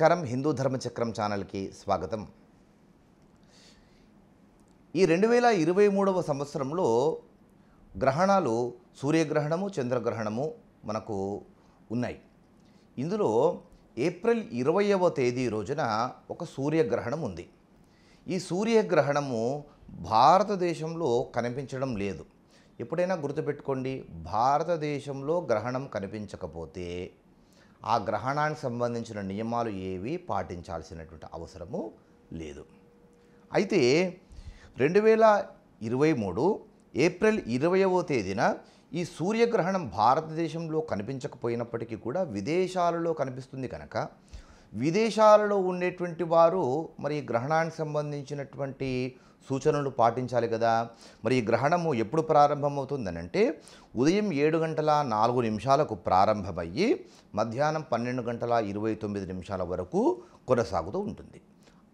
నమస్కారం హిందూ ధర్మచక్రం ఛానల్కి స్వాగతం ఈ రెండు వేల ఇరవై మూడవ సంవత్సరంలో గ్రహణాలు సూర్యగ్రహణము చంద్రగ్రహణము మనకు ఉన్నాయి ఇందులో ఏప్రిల్ ఇరవైవ తేదీ రోజున ఒక సూర్యగ్రహణం ఉంది ఈ సూర్యగ్రహణము భారతదేశంలో కనిపించడం లేదు ఎప్పుడైనా గుర్తుపెట్టుకోండి భారతదేశంలో గ్రహణం కనిపించకపోతే ఆ గ్రహణానికి సంబంధించిన నియమాలు ఏవి పాటించాల్సినటువంటి అవసరము లేదు అయితే రెండు వేల ఇరవై మూడు ఏప్రిల్ ఇరవయవ తేదీన ఈ సూర్యగ్రహణం భారతదేశంలో కనిపించకపోయినప్పటికీ కూడా విదేశాలలో కనిపిస్తుంది కనుక విదేశాలలో ఉండేటువంటి వారు మరి గ్రహణానికి సంబంధించినటువంటి సూచనలు పాటించాలి కదా మరి ఈ గ్రహణము ఎప్పుడు ప్రారంభమవుతుందని అంటే ఉదయం ఏడు గంటల నాలుగు నిమిషాలకు ప్రారంభమయ్యి మధ్యాహ్నం పన్నెండు గంటల ఇరవై తొమ్మిది నిమిషాల వరకు కొనసాగుతూ ఉంటుంది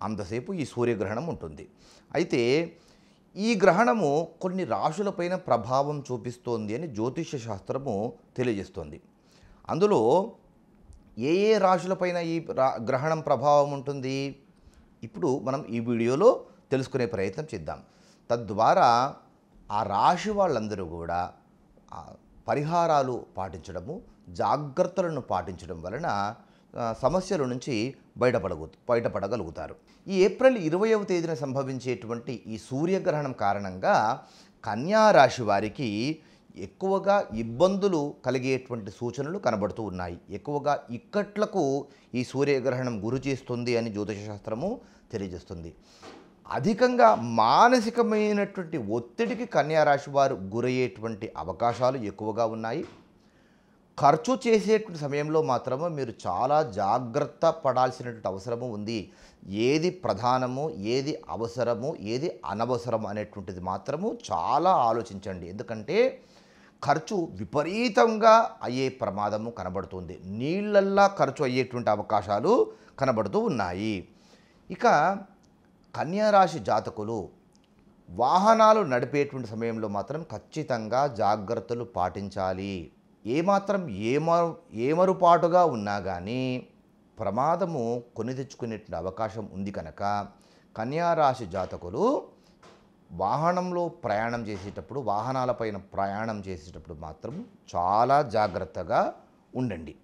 అంతసేపు ఈ సూర్యగ్రహణం ఉంటుంది అయితే ఈ గ్రహణము కొన్ని రాశులపైన ప్రభావం చూపిస్తోంది అని జ్యోతిష్య శాస్త్రము తెలియజేస్తోంది అందులో ఏ ఏ రాశులపైన ఈ గ్రహణం ప్రభావం ఉంటుంది ఇప్పుడు మనం ఈ వీడియోలో తెలుసుకునే ప్రయత్నం చేద్దాం తద్వారా ఆ రాశి వాళ్ళందరూ కూడా పరిహారాలు పాటించడము జాగ్రత్తలను పాటించడం వలన సమస్యల నుంచి బయటపడగ బయటపడగలుగుతారు ఈ ఏప్రిల్ ఇరవయవ తేదీన సంభవించేటువంటి ఈ సూర్యగ్రహణం కారణంగా కన్యా రాశి వారికి ఎక్కువగా ఇబ్బందులు కలిగేటువంటి సూచనలు కనబడుతూ ఉన్నాయి ఎక్కువగా ఇక్కట్లకు ఈ సూర్యగ్రహణం గురి చేస్తుంది అని జ్యోతిషశాస్త్రము తెలియజేస్తుంది అధికంగా మానసికమైనటువంటి ఒత్తిడికి కన్యారాశి వారు గురయ్యేటువంటి అవకాశాలు ఎక్కువగా ఉన్నాయి ఖర్చు చేసేటువంటి సమయంలో మాత్రము మీరు చాలా జాగ్రత్త పడాల్సినటువంటి అవసరము ఉంది ఏది ప్రధానము ఏది అవసరము ఏది అనవసరము అనేటువంటిది మాత్రము చాలా ఆలోచించండి ఎందుకంటే ఖర్చు విపరీతంగా అయ్యే ప్రమాదము కనబడుతుంది నీళ్ళల్లా ఖర్చు అయ్యేటువంటి అవకాశాలు కనబడుతూ ఉన్నాయి ఇక కన్యారాశి జాతకులు వాహనాలు నడిపేటువంటి సమయంలో మాత్రం ఖచ్చితంగా జాగ్రత్తలు పాటించాలి ఏమాత్రం ఏమరు ఏమరుపాటుగా ఉన్నా కానీ ప్రమాదము కొని తెచ్చుకునేటువంటి అవకాశం ఉంది కనుక కన్యారాశి జాతకులు వాహనంలో ప్రయాణం చేసేటప్పుడు వాహనాలపైన ప్రయాణం చేసేటప్పుడు మాత్రం చాలా జాగ్రత్తగా ఉండండి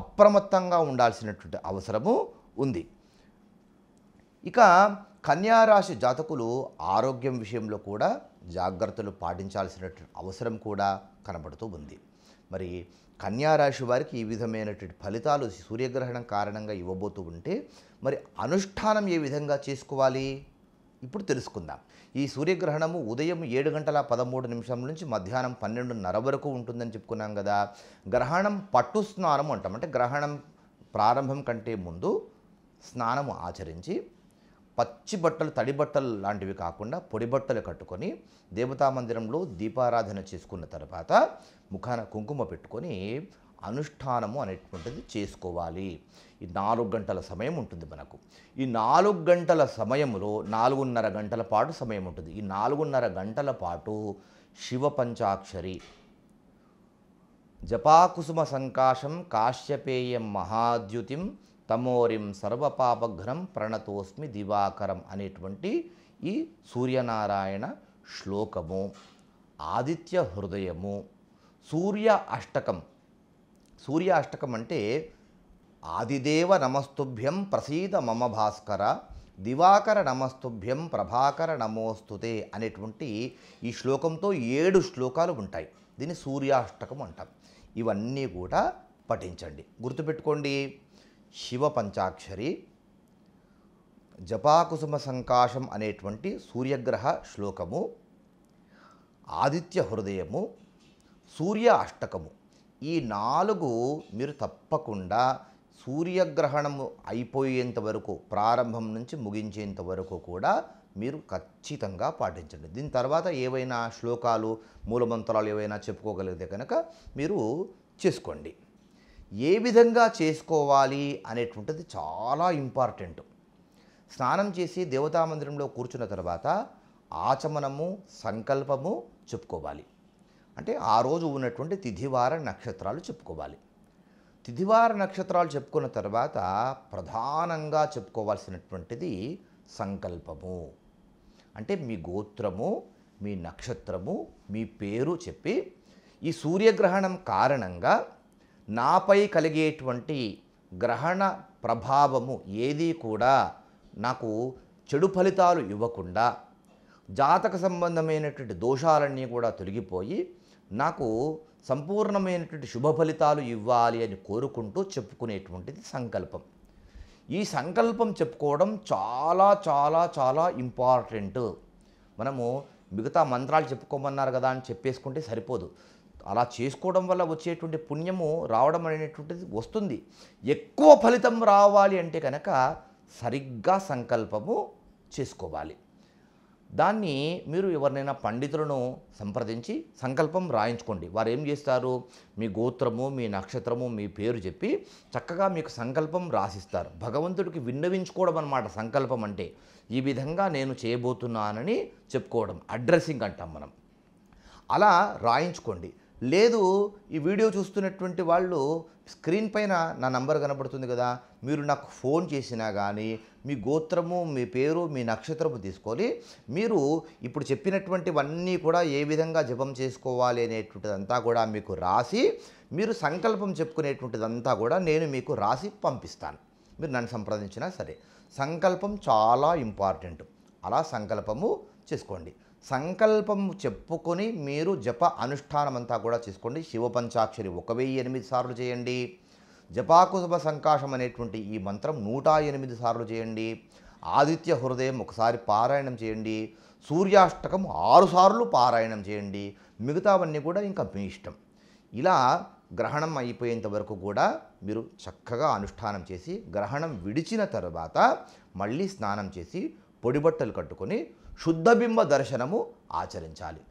అప్రమత్తంగా ఉండాల్సినటువంటి అవసరము ఉంది ఇక కన్యారాశి జాతకులు ఆరోగ్యం విషయంలో కూడా జాగ్రత్తలు పాటించాల్సినటువంటి అవసరం కూడా కనబడుతూ ఉంది మరి కన్యారాశి వారికి ఈ విధమైనటువంటి ఫలితాలు సూర్యగ్రహణం కారణంగా ఇవ్వబోతూ ఉంటే మరి అనుష్ఠానం ఏ విధంగా చేసుకోవాలి ఇప్పుడు తెలుసుకుందాం ఈ సూర్యగ్రహణము ఉదయం ఏడు గంటల పదమూడు నిమిషం నుంచి మధ్యాహ్నం పన్నెండున్నర వరకు ఉంటుందని చెప్పుకున్నాం కదా గ్రహణం పట్టు స్నానం అంటాం అంటే గ్రహణం ప్రారంభం కంటే ముందు స్నానము ఆచరించి పచ్చి బట్టలు తడి బట్టలు లాంటివి కాకుండా పొడి బట్టలు కట్టుకొని దేవతా మందిరంలో దీపారాధన చేసుకున్న తర్వాత ముఖాన కుంకుమ పెట్టుకొని అనుష్ఠానము అనేటువంటిది చేసుకోవాలి ఈ నాలుగు గంటల సమయం ఉంటుంది మనకు ఈ నాలుగు గంటల సమయంలో నాలుగున్నర గంటల పాటు సమయం ఉంటుంది ఈ నాలుగున్నర గంటల పాటు శివ పంచాక్షరి జపాకుసుమ సంకాశం కాశ్యపేయం మహాద్యుతిం తమోరిం సర్వపాపఘ్నం ప్రణతోస్మి దివాకరం అనేటువంటి ఈ సూర్యనారాయణ శ్లోకము ఆదిత్య హృదయము సూర్య అష్టకం సూర్యాష్టకం అంటే ఆదిదేవ నమస్తుభ్యం ప్రసీద మమ భాస్కర దివాకర నమస్తుభ్యం ప్రభాకర నమోస్తుతే అనేటువంటి ఈ శ్లోకంతో ఏడు శ్లోకాలు ఉంటాయి దీన్ని సూర్యాష్టకం అంటాం ఇవన్నీ కూడా పఠించండి గుర్తుపెట్టుకోండి శివ పంచాక్షరి జపాకుసుమ సంకాశం అనేటువంటి సూర్యగ్రహ శ్లోకము ఆదిత్య హృదయము సూర్య అష్టకము ఈ నాలుగు మీరు తప్పకుండా సూర్యగ్రహణము అయిపోయేంత వరకు ప్రారంభం నుంచి ముగించేంత వరకు కూడా మీరు ఖచ్చితంగా పాటించండి దీని తర్వాత ఏవైనా శ్లోకాలు మూలమంత్రాలు ఏవైనా చెప్పుకోగలిగితే కనుక మీరు చేసుకోండి ఏ విధంగా చేసుకోవాలి అనేటువంటిది చాలా ఇంపార్టెంట్ స్నానం చేసి దేవతా మందిరంలో కూర్చున్న తర్వాత ఆచమనము సంకల్పము చెప్పుకోవాలి అంటే ఆ రోజు ఉన్నటువంటి తిథివార నక్షత్రాలు చెప్పుకోవాలి తిథివార నక్షత్రాలు చెప్పుకున్న తర్వాత ప్రధానంగా చెప్పుకోవాల్సినటువంటిది సంకల్పము అంటే మీ గోత్రము మీ నక్షత్రము మీ పేరు చెప్పి ఈ సూర్యగ్రహణం కారణంగా నాపై కలిగేటువంటి గ్రహణ ప్రభావము ఏది కూడా నాకు చెడు ఫలితాలు ఇవ్వకుండా జాతక సంబంధమైనటువంటి దోషాలన్నీ కూడా తొలగిపోయి నాకు సంపూర్ణమైనటువంటి శుభ ఫలితాలు ఇవ్వాలి అని కోరుకుంటూ చెప్పుకునేటువంటిది సంకల్పం ఈ సంకల్పం చెప్పుకోవడం చాలా చాలా చాలా ఇంపార్టెంట్ మనము మిగతా మంత్రాలు చెప్పుకోమన్నారు కదా అని చెప్పేసుకుంటే సరిపోదు అలా చేసుకోవడం వల్ల వచ్చేటువంటి పుణ్యము రావడం అనేటువంటిది వస్తుంది ఎక్కువ ఫలితం రావాలి అంటే కనుక సరిగ్గా సంకల్పము చేసుకోవాలి దాన్ని మీరు ఎవరినైనా పండితులను సంప్రదించి సంకల్పం రాయించుకోండి వారు ఏం చేస్తారు మీ గోత్రము మీ నక్షత్రము మీ పేరు చెప్పి చక్కగా మీకు సంకల్పం రాసిస్తారు భగవంతుడికి విన్నవించుకోవడం అనమాట సంకల్పం అంటే ఈ విధంగా నేను చేయబోతున్నానని చెప్పుకోవడం అడ్రస్సింగ్ అంటాం మనం అలా రాయించుకోండి లేదు ఈ వీడియో చూస్తున్నటువంటి వాళ్ళు స్క్రీన్ పైన నా నంబర్ కనబడుతుంది కదా మీరు నాకు ఫోన్ చేసినా కానీ మీ గోత్రము మీ పేరు మీ నక్షత్రము తీసుకొని మీరు ఇప్పుడు చెప్పినటువంటివన్నీ కూడా ఏ విధంగా జపం చేసుకోవాలి అనేటువంటిదంతా కూడా మీకు రాసి మీరు సంకల్పం చెప్పుకునేటువంటిదంతా కూడా నేను మీకు రాసి పంపిస్తాను మీరు నన్ను సంప్రదించినా సరే సంకల్పం చాలా ఇంపార్టెంట్ అలా సంకల్పము చేసుకోండి సంకల్పం చెప్పుకొని మీరు జప అనుష్ఠానమంతా కూడా చేసుకోండి శివ పంచాక్షరి ఒక వెయ్యి ఎనిమిది సార్లు చేయండి జపాకుశుభ సంకాశం అనేటువంటి ఈ మంత్రం నూట ఎనిమిది సార్లు చేయండి ఆదిత్య హృదయం ఒకసారి పారాయణం చేయండి సూర్యాష్టకం ఆరుసార్లు పారాయణం చేయండి మిగతావన్నీ కూడా ఇంకా మీ ఇష్టం ఇలా గ్రహణం అయిపోయేంత వరకు కూడా మీరు చక్కగా అనుష్ఠానం చేసి గ్రహణం విడిచిన తర్వాత మళ్ళీ స్నానం చేసి పొడిబట్టలు కట్టుకొని శుద్ధబింబ దర్శనము ఆచరించాలి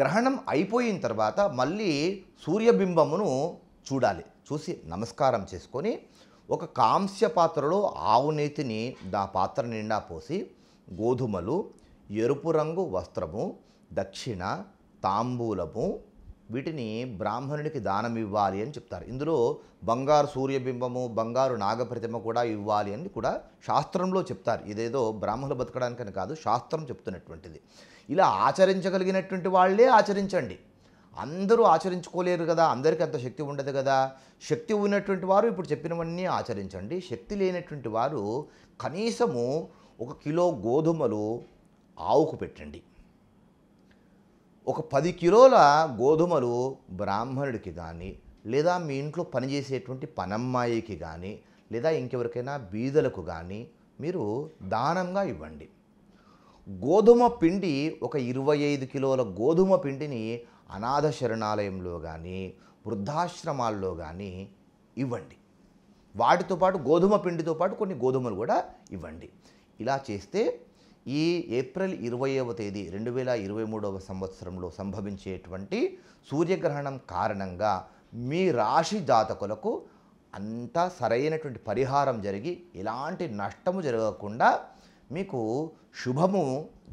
గ్రహణం అయిపోయిన తర్వాత మళ్ళీ సూర్యబింబమును చూడాలి చూసి నమస్కారం చేసుకొని ఒక కాంస్య పాత్రలో ఆవు నేతిని దా పాత్ర నిండా పోసి గోధుమలు ఎరుపు రంగు వస్త్రము దక్షిణ తాంబూలము వీటిని బ్రాహ్మణునికి దానం ఇవ్వాలి అని చెప్తారు ఇందులో బంగారు సూర్యబింబము బంగారు నాగప్రతిమ కూడా ఇవ్వాలి అని కూడా శాస్త్రంలో చెప్తారు ఇదేదో బ్రాహ్మణులు బతకడానికని కాదు శాస్త్రం చెప్తున్నటువంటిది ఇలా ఆచరించగలిగినటువంటి వాళ్ళే ఆచరించండి అందరూ ఆచరించుకోలేరు కదా అందరికీ అంత శక్తి ఉండదు కదా శక్తి ఉన్నటువంటి వారు ఇప్పుడు చెప్పినవన్నీ ఆచరించండి శక్తి లేనటువంటి వారు కనీసము ఒక కిలో గోధుమలు ఆవుకు పెట్టండి ఒక పది కిలోల గోధుమలు బ్రాహ్మణుడికి కానీ లేదా మీ ఇంట్లో పనిచేసేటువంటి పనమ్మాయికి కానీ లేదా ఇంకెవరికైనా బీదలకు కానీ మీరు దానంగా ఇవ్వండి గోధుమ పిండి ఒక ఇరవై ఐదు కిలోల గోధుమ పిండిని అనాథ శరణాలయంలో కానీ వృద్ధాశ్రమాల్లో కానీ ఇవ్వండి వాటితో పాటు గోధుమ పిండితో పాటు కొన్ని గోధుమలు కూడా ఇవ్వండి ఇలా చేస్తే ఈ ఏప్రిల్ ఇరవైవ తేదీ రెండు వేల ఇరవై మూడవ సంవత్సరంలో సంభవించేటువంటి సూర్యగ్రహణం కారణంగా మీ రాశి జాతకులకు అంతా సరైనటువంటి పరిహారం జరిగి ఎలాంటి నష్టము జరగకుండా మీకు శుభము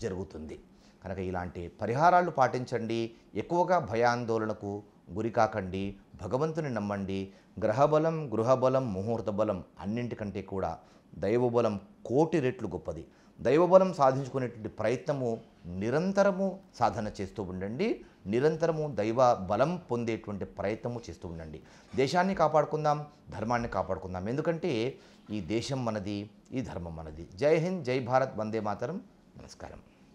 జరుగుతుంది కనుక ఇలాంటి పరిహారాలు పాటించండి ఎక్కువగా భయాందోళనకు గురి కాకండి భగవంతుని నమ్మండి గ్రహబలం గృహబలం ముహూర్త బలం అన్నింటికంటే కూడా దైవబలం కోటి రెట్లు గొప్పది దైవబలం సాధించుకునేటువంటి ప్రయత్నము నిరంతరము సాధన చేస్తూ ఉండండి నిరంతరము దైవ బలం పొందేటువంటి ప్రయత్నము చేస్తూ ఉండండి దేశాన్ని కాపాడుకుందాం ధర్మాన్ని కాపాడుకుందాం ఎందుకంటే ఈ దేశం మనది ఈ ధర్మం మనది జై హింద్ జై భారత్ వందే మాతరం నమస్కారం